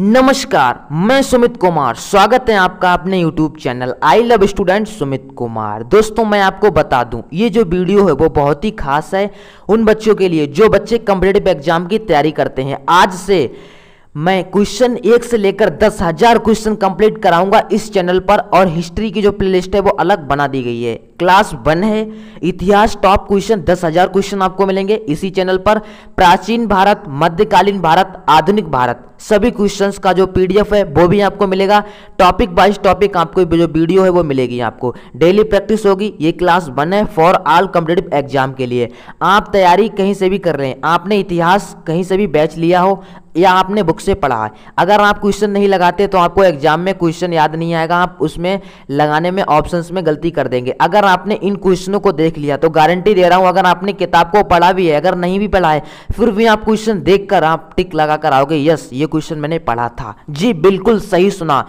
नमस्कार मैं सुमित कुमार स्वागत है आपका अपने YouTube channel I love student Sumit Kumar दोस्तों मैं आपको बता दूं ये जो वीडियो है वो बहुत ही खास है उन बच्चों के लिए जो बच्चे कम्पिटेटिव एग्जाम की तैयारी करते हैं आज से मैं क्वेश्चन एक से लेकर दस हज़ार क्वेश्चन कंप्लीट कराऊंगा इस चैनल पर और हिस्ट्री की जो प्लेलिस्ट है वो अलग बना दी गई है क्लास वन है इतिहास टॉप क्वेश्चन दस हज़ार क्वेश्चन आपको मिलेंगे इसी चैनल पर प्राचीन भारत मध्यकालीन भारत आधुनिक भारत सभी क्वेश्चंस का जो पीडीएफ है वो भी आपको मिलेगा टॉपिक बाइज टॉपिक आपको जो वीडियो है वो मिलेगी आपको डेली प्रैक्टिस होगी ये क्लास वन है फॉर ऑल कम्पिटेटिव एग्जाम के लिए आप तैयारी कहीं से भी कर रहे हैं आपने इतिहास कहीं से भी बैच लिया हो या आपने बुक से पढ़ा है अगर आप क्वेश्चन नहीं लगाते तो आपको एग्जाम में क्वेश्चन याद नहीं आएगा आप उसमें लगाने में ऑप्शंस में गलती कर देंगे अगर आपने इन क्वेश्चनों को देख लिया तो गारंटी दे रहा हूँ अगर आपने किताब को पढ़ा भी है अगर नहीं भी पढ़ा है फिर भी आप क्वेश्चन देख कर आप टिक लगा कर आओगे यस ये क्वेश्चन मैंने पढ़ा था जी बिल्कुल सही सुना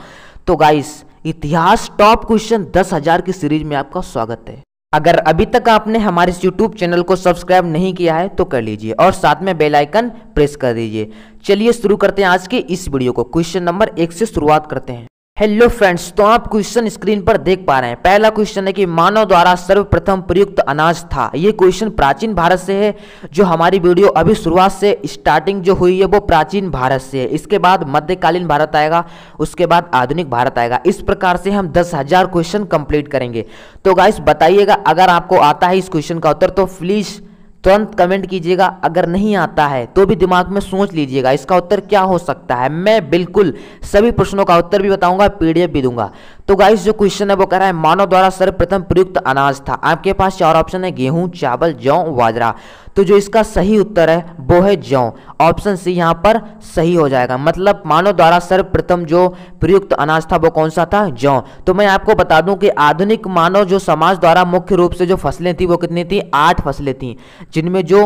तो गाइस इतिहास टॉप क्वेश्चन दस हजार की सीरीज में आपका स्वागत है अगर अभी तक आपने हमारे यूट्यूब चैनल को सब्सक्राइब नहीं किया है तो कर लीजिए और साथ में बेल आइकन प्रेस कर दीजिए चलिए शुरू करते हैं आज के इस वीडियो को क्वेश्चन नंबर एक से शुरुआत करते हैं हेलो फ्रेंड्स तो आप क्वेश्चन स्क्रीन पर देख पा रहे हैं पहला क्वेश्चन है कि मानव द्वारा सर्वप्रथम प्रयुक्त अनाज था ये क्वेश्चन प्राचीन भारत से है जो हमारी वीडियो अभी शुरुआत से स्टार्टिंग जो हुई है वो प्राचीन भारत से है इसके बाद मध्यकालीन भारत आएगा उसके बाद आधुनिक भारत आएगा इस प्रकार से हम दस हजार क्वेश्चन कंप्लीट करेंगे तो गाइस बताइएगा अगर आपको आता है इस क्वेश्चन का उत्तर तो प्लीज़ तुरंत कमेंट कीजिएगा अगर नहीं आता है तो भी दिमाग में सोच लीजिएगा इसका उत्तर क्या हो सकता है मैं बिल्कुल सभी प्रश्नों का उत्तर भी बताऊंगा पीडीएफ भी दूंगा तो गाइस जो क्वेश्चन है वो कह रहा है मानव द्वारा सर्वप्रथम प्रयुक्त अनाज था आपके पास चार ऑप्शन है गेहूं चावल जौ बाजरा तो जो इसका सही उत्तर है वो है जौ ऑप्शन सी यहाँ पर सही हो जाएगा मतलब मानव द्वारा सर्वप्रथम जो प्रयुक्त अनाज था वो कौन सा था जौ तो मैं आपको बता दूं कि आधुनिक मानव जो समाज द्वारा मुख्य रूप से जो फसलें थी वो कितनी थी आठ फसलें थी जिनमें जो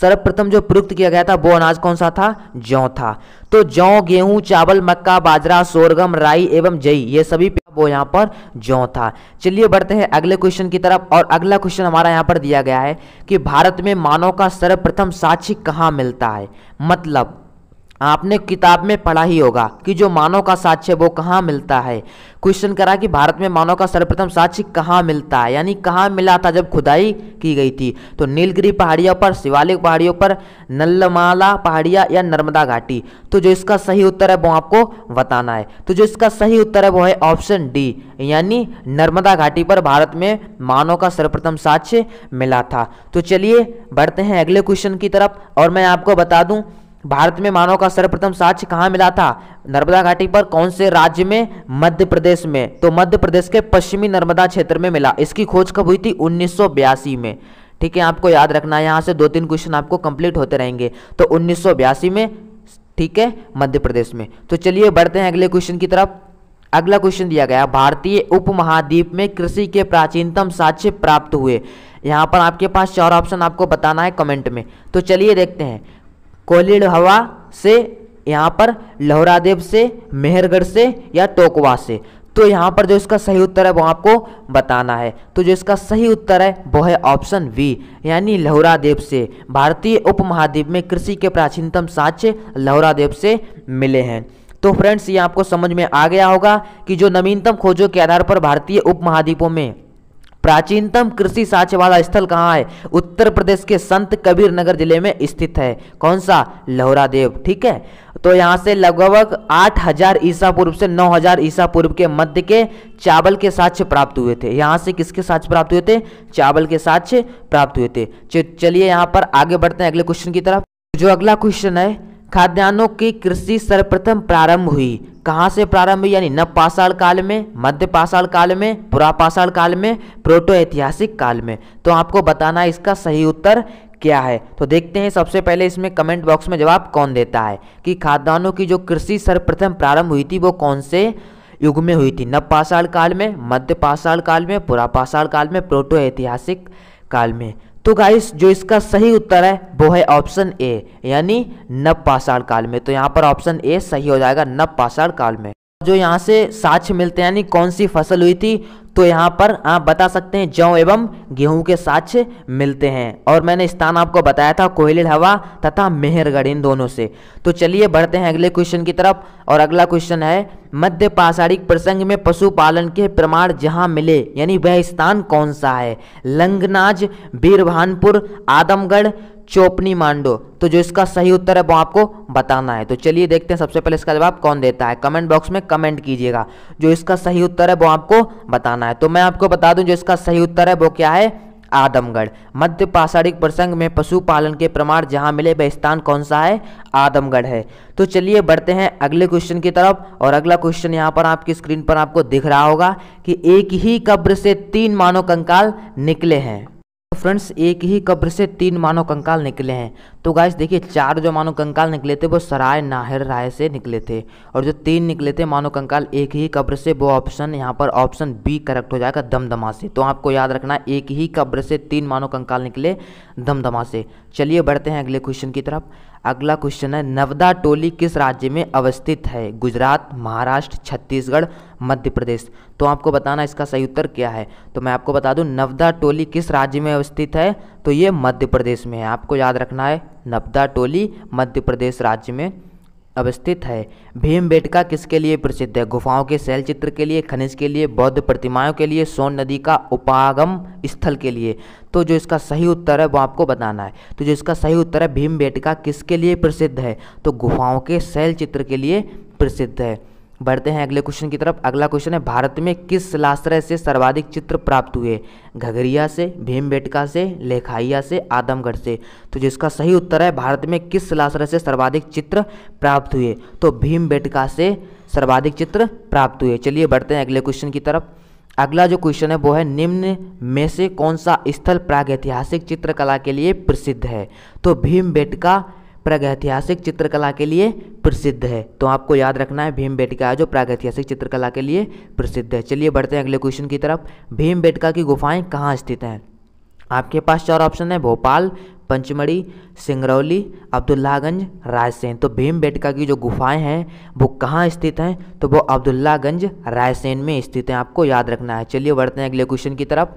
सर्वप्रथम जो प्रयुक्त किया गया था वो अनाज कौन सा था जौ था तो जौ गेहूं चावल मक्का बाजरा सोरगम राई एवं जई ये सभी वो यहाँ पर ज्यो था चलिए बढ़ते हैं अगले क्वेश्चन की तरफ और अगला क्वेश्चन हमारा यहाँ पर दिया गया है कि भारत में मानव का सर्वप्रथम साक्षी कहाँ मिलता है मतलब आपने किताब में पढ़ा ही होगा कि जो मानव का साक्ष्य वो कहाँ मिलता है क्वेश्चन करा कि भारत में मानव का सर्वप्रथम साक्ष्य कहाँ मिलता है यानी कहाँ मिला था जब खुदाई की गई थी तो नीलगिरी पहाड़ियों पर शिवालिक पहाड़ियों पर नल्लमाला पहाड़िया या नर्मदा घाटी तो जो इसका सही उत्तर है वो आपको बताना है तो जो इसका सही उत्तर है वो है ऑप्शन डी यानी नर्मदा घाटी पर भारत में मानव का सर्वप्रथम साक्ष्य मिला था तो चलिए बढ़ते हैं अगले क्वेश्चन की तरफ और मैं आपको बता दूँ भारत में मानव का सर्वप्रथम साक्ष्य कहाँ मिला था नर्मदा घाटी पर कौन से राज्य में मध्य प्रदेश में तो मध्य प्रदेश के पश्चिमी नर्मदा क्षेत्र में मिला इसकी खोज कब हुई थी उन्नीस में ठीक है आपको याद रखना है यहाँ से दो तीन क्वेश्चन आपको कंप्लीट होते रहेंगे तो उन्नीस में ठीक है मध्य प्रदेश में तो चलिए बढ़ते हैं अगले क्वेश्चन की तरफ अगला क्वेश्चन दिया गया भारतीय उपमहाद्वीप में कृषि के प्राचीनतम साक्ष्य प्राप्त हुए यहाँ पर आपके पास चार ऑप्शन आपको बताना है कमेंट में तो चलिए देखते हैं कोलिड हवा से यहाँ पर लोहरादेव से मेहरगढ़ से या टोकवा से तो यहाँ पर जो इसका सही उत्तर है वो आपको बताना है तो जो इसका सही उत्तर है वो है ऑप्शन वी यानी लहरादेव से भारतीय उपमहाद्वीप में कृषि के प्राचीनतम साक्ष्य लहरादेव से मिले हैं तो फ्रेंड्स ये आपको समझ में आ गया होगा कि जो नवीनतम खोजों के आधार पर भारतीय उपमहाद्वीपों में प्राचीनतम कृषि साक्ष्य वाला स्थल कहाँ है उत्तर प्रदेश के संत कबीर नगर जिले में स्थित है कौन सा लोहरा देव ठीक है तो यहाँ से लगभग 8000 ईसा पूर्व से 9000 ईसा पूर्व के मध्य के चावल के साक्ष्य प्राप्त हुए थे यहाँ से किसके साक्ष्य प्राप्त हुए थे चावल के साक्ष्य प्राप्त हुए थे चलिए यहाँ पर आगे बढ़ते हैं अगले क्वेश्चन की तरफ जो अगला क्वेश्चन है खाद्यान्नों की कृषि सर्वप्रथम प्रारंभ हुई कहाँ से प्रारंभ हुई यानी पाषाण काल में मध्य पाषाण काल में पुरापाषाण काल में प्रोटो ऐतिहासिक काल में तो आपको बताना इसका सही उत्तर क्या है तो देखते हैं सबसे पहले इसमें कमेंट बॉक्स में जवाब कौन देता है कि खाद्यान्नों की जो कृषि सर्वप्रथम प्रारंभ हुई थी वो कौन से युग में हुई थी नवपाषाण काल में मध्य पाषाण काल में पुरापाषाण काल में प्रोटो ऐतिहासिक काल में तो गाइस जो इसका सही उत्तर है वो है ऑप्शन ए यानी नव पाषाण काल में तो यहाँ पर ऑप्शन ए सही हो जाएगा नव पाषाण काल में जो यहाँ से साक्ष्य मिलते हैं यानी कौन सी फसल हुई थी तो यहाँ पर आप बता सकते हैं जौ एवं गेहूं के साक्ष मिलते हैं और मैंने स्थान आपको बताया था कोयलिल हवा तथा मेहरगढ़ इन दोनों से तो चलिए बढ़ते हैं अगले क्वेश्चन की तरफ और अगला क्वेश्चन है मध्य पाषाणिक प्रसंग में पशुपालन के प्रमाण जहाँ मिले यानी वह स्थान कौन सा है लंगनाज बीरभानपुर आदमगढ़ चोपनी मांडो तो जो इसका सही उत्तर है वो आपको बताना है तो चलिए देखते हैं सबसे पहले इसका जवाब कौन देता है कमेंट बॉक्स में कमेंट कीजिएगा जो इसका सही उत्तर है वो आपको बताना है करना है तो मैं आपको बता दूं जो इसका सही उत्तर है वो क्या है आदमगढ़ मध्य पाषाणिक प्रसंग में पशुपालन के प्रमाण जहां मिले वह स्थान कौन सा है आदमगढ़ है तो चलिए बढ़ते हैं अगले क्वेश्चन की तरफ और अगला क्वेश्चन यहां पर आपकी स्क्रीन पर आपको दिख रहा होगा कि एक ही कब्र से तीन मानव कंकाल निकले हैं फ्रेंड्स तो एक ही कब्र से तीन मानव कंकाल निकले हैं तो गाइस देखिए चार जो मानो कंकाल निकले थे वो सराय नाहर राय से निकले थे और जो तीन निकले थे मानो कंकाल एक ही कब्र से वो ऑप्शन यहाँ पर ऑप्शन बी करेक्ट हो जाएगा दमदमा से तो आपको याद रखना एक ही कब्र से तीन मानो कंकाल निकले दमदमा से चलिए बढ़ते हैं अगले क्वेश्चन की तरफ अगला क्वेश्चन है नवदा टोली किस राज्य में अवस्थित है गुजरात महाराष्ट्र छत्तीसगढ़ मध्य प्रदेश तो आपको बताना इसका सही उत्तर क्या है तो मैं आपको बता दूं नवदा टोली किस राज्य में अवस्थित है तो ये मध्य प्रदेश में है आपको याद रखना है नब्दा टोली मध्य प्रदेश राज्य में अवस्थित है भीमबेटका किसके लिए प्रसिद्ध है गुफाओं के शैल चित्र के लिए खनिज के लिए बौद्ध प्रतिमाओं के लिए सोन नदी का उपागम स्थल के लिए तो जो इसका सही उत्तर है वो आपको बताना है तो जो इसका सही उत्तर है भीमबेटका किसके लिए प्रसिद्ध है तो गुफाओं के शैल चित्र के लिए प्रसिद्ध है बढ़ते हैं अगले क्वेश्चन की तरफ अगला क्वेश्चन है भारत में किस शिलाश्रय से सर्वाधिक चित्र प्राप्त हुए घघरिया से भीमबेटका से लेखाइया से आदमगढ़ से तो जिसका सही उत्तर है भारत में किस शिलाश्रय से सर्वाधिक चित्र प्राप्त हुए तो भीमबेटका से सर्वाधिक चित्र प्राप्त हुए चलिए बढ़ते हैं अगले क्वेश्चन की तरफ अगला जो क्वेश्चन है वो है निम्न में से कौन सा स्थल प्रागैतिहासिक चित्रकला के लिए प्रसिद्ध है तो भीमबेटका प्रागैतिहासिक चित्रकला के लिए प्रसिद्ध है तो आपको याद रखना है भीम बेटका जो प्रागैतिहासिक चित्रकला के लिए प्रसिद्ध है चलिए बढ़ते हैं अगले क्वेश्चन की तरफ भीम बेटका की गुफाएं कहाँ स्थित हैं आपके पास चार ऑप्शन है भोपाल पंचमढ़ी सिंगरौली अब्दुल्लागंज रायसेन तो भीम बेटका की जो गुफाएं हैं वो कहाँ स्थित हैं तो वो अब्दुल्लागंज रायसेन में स्थित हैं आपको याद रखना है चलिए बढ़ते हैं अगले क्वेश्चन की तरफ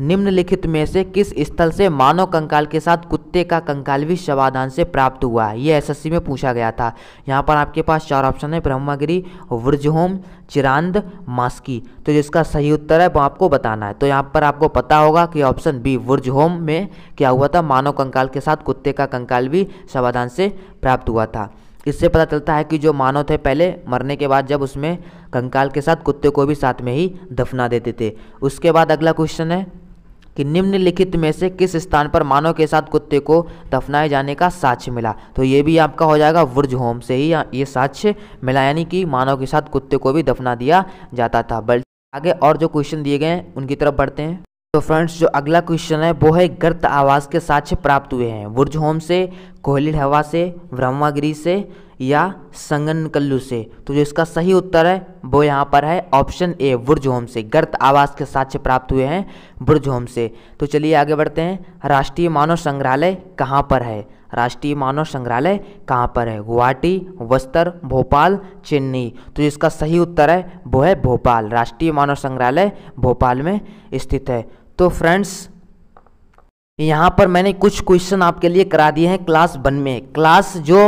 निम्नलिखित में से किस स्थल से मानव कंकाल के साथ कुत्ते का कंकाल भी शवादान से प्राप्त हुआ है ये एसएससी में पूछा गया था यहाँ पर आपके पास चार ऑप्शन है ब्रह्मागिरी वृजहोम चिरांद मास्की तो जिसका सही उत्तर है वो आपको बताना है तो यहाँ पर आपको पता होगा कि ऑप्शन बी वृजहोम में क्या हुआ था मानव कंकाल के साथ कुत्ते का कंकाल भी शवादान से प्राप्त हुआ था इससे पता चलता है कि जो मानव थे पहले मरने के बाद जब उसमें कंकाल के साथ कुत्ते को भी साथ में ही दफना देते थे उसके बाद अगला क्वेश्चन है कि निम्नलिखित में से किस स्थान पर मानव के साथ कुत्ते को दफनाए जाने का साक्ष्य मिला तो ये भी आपका हो जाएगा वुर्ज होम से ही ये साक्ष्य मिला यानी कि मानव के साथ कुत्ते को भी दफना दिया जाता था बल्कि आगे और जो क्वेश्चन दिए गए हैं उनकी तरफ बढ़ते हैं तो फ्रेंड्स जो अगला क्वेश्चन है वो है गर्त आवास के साक्ष्य प्राप्त हुए हैं वुर्ज होम से कोहली हवा से ब्रह्मागिरी से या संगन कल्लू से तो जो इसका सही उत्तर है वो यहाँ पर है ऑप्शन ए वुर्ज होम से गर्त आवास के साक्ष्य प्राप्त हुए हैं वुर्ज होम से तो चलिए आगे बढ़ते हैं राष्ट्रीय मानव संग्रहालय कहाँ पर है राष्ट्रीय मानव संग्रहालय कहाँ पर है गुवाहाटी बस्तर भोपाल चेन्नई तो इसका सही उत्तर है वो है भोपाल राष्ट्रीय मानव संग्रहालय भोपाल में स्थित है तो फ्रेंड्स यहाँ पर मैंने कुछ क्वेश्चन आपके लिए करा दिए हैं क्लास वन में क्लास जो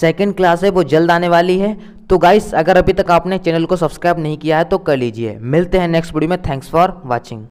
सेकंड क्लास है वो जल्द आने वाली है तो गाइस अगर अभी तक आपने चैनल को सब्सक्राइब नहीं किया है तो कर लीजिए मिलते हैं नेक्स्ट वीडियो में थैंक्स फॉर वॉचिंग